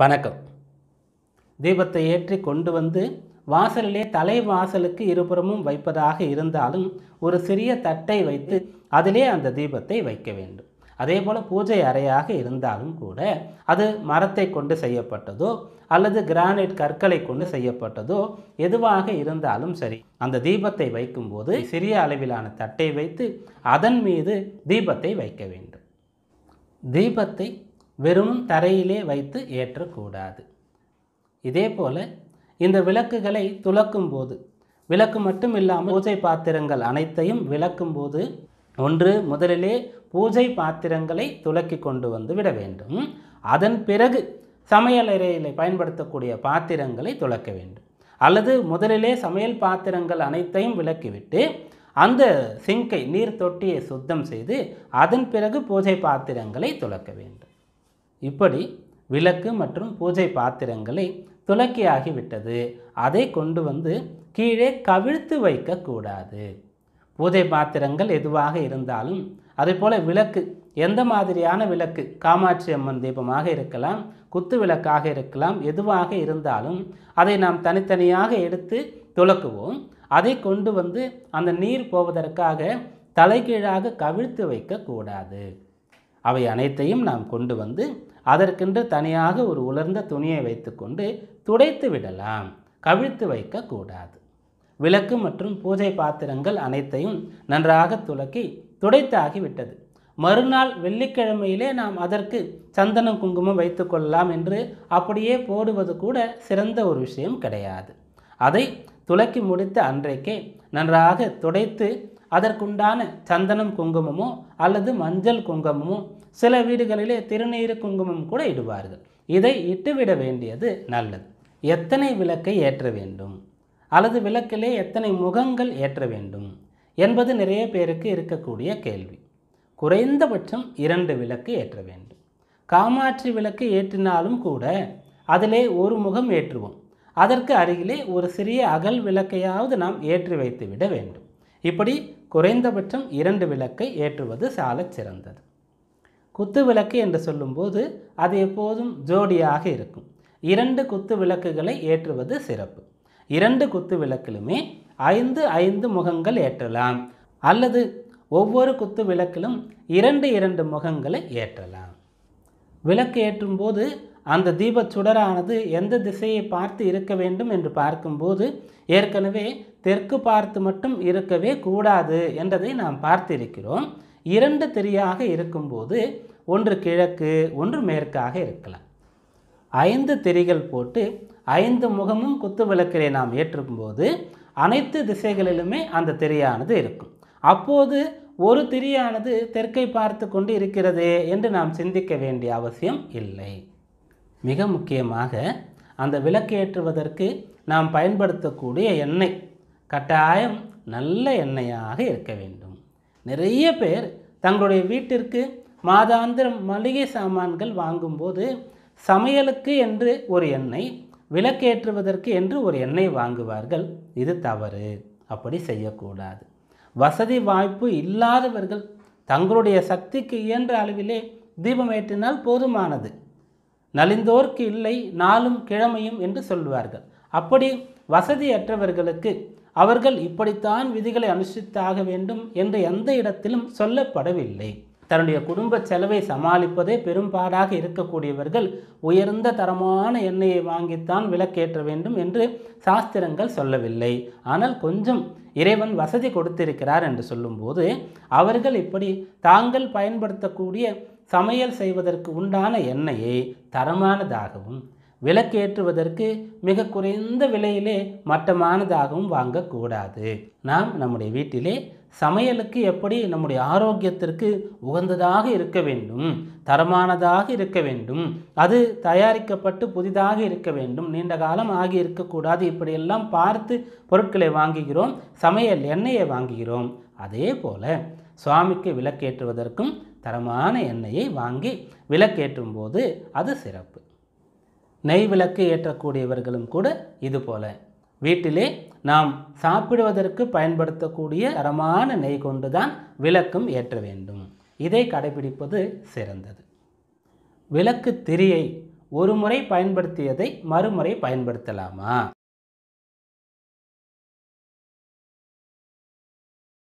வணக்கம் தீபத்தை ஏற்றி கொண்டு வந்து வாசலிலே தலை வாசலுக்கு இருபுறமும் வைப்பதாக இருந்தாலும் ஒரு சிறிய தட்டை வைத்து அதிலே அந்த தீபத்தை வைக்க வேண்டும் அதே போல் பூஜை அறையாக இருந்தாலும் கூட அது மரத்தை கொண்டு செய்யப்பட்டதோ அல்லது கிரானைட் கற்களை கொண்டு செய்யப்பட்டதோ எதுவாக இருந்தாலும் சரி அந்த தீபத்தை வைக்கும்போது சிறிய அளவிலான தட்டை வைத்து அதன் மீது தீபத்தை வைக்க வேண்டும் தீபத்தை வெறும் தரையிலே வைத்து ஏற்றக்கூடாது இதே போல் இந்த விளக்குகளை துளக்கும் போது விளக்கு மட்டும் இல்லாமல் பூஜை பாத்திரங்கள் அனைத்தையும் விளக்கும் போது ஒன்று முதலிலே பூஜை பாத்திரங்களை துளக்கி கொண்டு வந்து விட வேண்டும் அதன் பிறகு சமையலறையில் பயன்படுத்தக்கூடிய பாத்திரங்களை துளக்க வேண்டும் அல்லது முதலிலே சமையல் பாத்திரங்கள் அனைத்தையும் விளக்கிவிட்டு அந்த சிங்கை நீர் தொட்டியை சுத்தம் செய்து அதன் பிறகு பூஜை பாத்திரங்களை துளக்க வேண்டும் இப்படி விளக்கு மற்றும் பூஜை பாத்திரங்களை துலக்கியாகிவிட்டது அதை கொண்டு வந்து கீழே கவிழ்த்து வைக்கக்கூடாது பூஜை பாத்திரங்கள் எதுவாக இருந்தாலும் அதுபோல் விளக்கு எந்த மாதிரியான விளக்கு காமாட்சி அம்மன் தீபமாக இருக்கலாம் குத்து விளக்காக இருக்கலாம் எதுவாக இருந்தாலும் அதை நாம் தனித்தனியாக எடுத்து துளக்குவோம் அதை கொண்டு வந்து அந்த நீர் போவதற்காக தலைகீழாக கவிழ்த்து வைக்கக்கூடாது அவை அனைத்தையும் நாம் கொண்டு வந்து அதற்கென்று தனியாக ஒரு உலர்ந்த துணியை வைத்துக்கொண்டு துடைத்து விடலாம் கவிழ்த்து வைக்கக்கூடாது விளக்கு மற்றும் பூஜை பாத்திரங்கள் அனைத்தையும் நன்றாக துலக்கி துடைத்தாகிவிட்டது மறுநாள் வெள்ளிக்கிழமையிலே நாம் அதற்கு சந்தனம் குங்குமம் வைத்து கொள்ளலாம் என்று அப்படியே போடுவது கூட சிறந்த ஒரு விஷயம் கிடையாது அதை துலக்கி முடித்த அன்றைக்கே நன்றாக துடைத்து அதற்குண்டான சந்தனம் குங்குமமோ அல்லது மஞ்சள் குங்குமமோ சில வீடுகளிலே திருநீறு குங்குமம் கூட இடுவார்கள் இதை இட்டுவிட வேண்டியது நல்லது எத்தனை விளக்கை ஏற்ற வேண்டும் அல்லது விளக்கிலே எத்தனை முகங்கள் ஏற்ற வேண்டும் என்பது நிறைய பேருக்கு இருக்கக்கூடிய கேள்வி குறைந்தபட்சம் இரண்டு விளக்கு ஏற்ற வேண்டும் காமாட்சி விளக்கு ஏற்றினாலும் கூட அதிலே ஒரு முகம் ஏற்றுவோம் அதற்கு அருகிலே ஒரு சிறிய அகல் விளக்கையாவது நாம் ஏற்றி வைத்து விட வேண்டும் இப்படி குறைந்தபட்சம் இரண்டு விளக்கை ஏற்றுவது சாலச் சிறந்தது குத்து விளக்கு என்று சொல்லும்போது அது எப்போதும் ஜோடியாக இருக்கும் இரண்டு குத்து விளக்குகளை ஏற்றுவது சிறப்பு இரண்டு குத்து விளக்கிலுமே ஐந்து ஐந்து முகங்கள் ஏற்றலாம் அல்லது ஒவ்வொரு குத்து விளக்கிலும் இரண்டு இரண்டு முகங்களை ஏற்றலாம் விளக்கு ஏற்றும் போது அந்த தீபச் சுடரானது எந்த திசையை பார்த்து இருக்க வேண்டும் என்று பார்க்கும்போது ஏற்கனவே தெற்கு பார்த்து மட்டும் இருக்கவே கூடாது என்றதை நாம் பார்த்திருக்கிறோம் இரண்டு திரியாக இருக்கும்போது ஒன்று கிழக்கு ஒன்று மேற்காக இருக்கலாம் ஐந்து திரிகள் போட்டு ஐந்து முகமும் குத்து விளக்கிலே நாம் ஏற்றும்போது அனைத்து திசைகளிலுமே அந்த திரியானது இருக்கும் அப்போது ஒரு திரியானது தெற்கை பார்த்து கொண்டு இருக்கிறதே என்று நாம் சிந்திக்க வேண்டிய அவசியம் இல்லை மிக முக்கியமாக அந்த விளக்கு ஏற்றுவதற்கு நாம் பயன்படுத்தக்கூடிய எண்ணெய் கட்டாயம் நல்ல எண்ணெயாக இருக்க வேண்டும் நிறைய பேர் தங்களுடைய வீட்டிற்கு மாதாந்திரம் மளிகை சாமான்கள் வாங்கும்போது சமையலுக்கு என்று ஒரு எண்ணெய் விளக்கேற்றுவதற்கு என்று ஒரு எண்ணெய் வாங்குவார்கள் இது தவறு அப்படி செய்யக்கூடாது வசதி வாய்ப்பு இல்லாதவர்கள் தங்களுடைய சக்திக்கு இயன்ற அளவிலே தீபம் ஏற்றினால் போதுமானது நலிந்தோர்க்கு இல்லை நாளும் கிழமையும் என்று சொல்வார்கள் அப்படி வசதியற்றவர்களுக்கு அவர்கள் இப்படித்தான் விதிகளை அனுஷ்டித்தாக வேண்டும் என்று எந்த இடத்திலும் சொல்லப்படவில்லை தன்னுடைய குடும்ப செலவை சமாளிப்பதே பெரும்பாடாக இருக்கக்கூடியவர்கள் உயர்ந்த தரமான எண்ணெயை வாங்கித்தான் விலக்கேற்ற வேண்டும் என்று சாஸ்திரங்கள் சொல்லவில்லை ஆனால் கொஞ்சம் இறைவன் வசதி கொடுத்திருக்கிறார் என்று சொல்லும்போது அவர்கள் இப்படி தாங்கள் பயன்படுத்தக்கூடிய சமையல் செய்வதற்கு உண்டான எண்ணெயை தரமானதாகவும் விலக்கேற்றுவதற்கு மிக குறைந்த விலையிலே மட்டமானதாகவும் வாங்கக்கூடாது நாம் நம்முடைய வீட்டிலே சமையலுக்கு எப்படி நம்முடைய ஆரோக்கியத்திற்கு உகந்ததாக இருக்க வேண்டும் தரமானதாக இருக்க வேண்டும் அது தயாரிக்கப்பட்டு புதிதாக இருக்க வேண்டும் நீண்ட காலம் ஆகி இருக்கக்கூடாது இப்படியெல்லாம் பார்த்து பொருட்களை வாங்குகிறோம் சமையல் எண்ணெயை வாங்குகிறோம் அதே போல சுவாமிக்கு விளக்கேற்றுவதற்கும் தரமான எண்ணெயை வாங்கி விளக்கேற்றும் போது அது சிறப்பு நெய் விளக்கு ஏற்றக்கூடியவர்களும் கூட இது போல வீட்டிலே நாம் சாப்பிடுவதற்கு பயன்படுத்தக்கூடிய அறமான நெய் கொண்டு தான் விளக்கும் ஏற்ற வேண்டும் இதை கடைபிடிப்பது சிறந்தது விளக்கு திரியை ஒரு முறை பயன்படுத்தியதை மறுமுறை பயன்படுத்தலாமா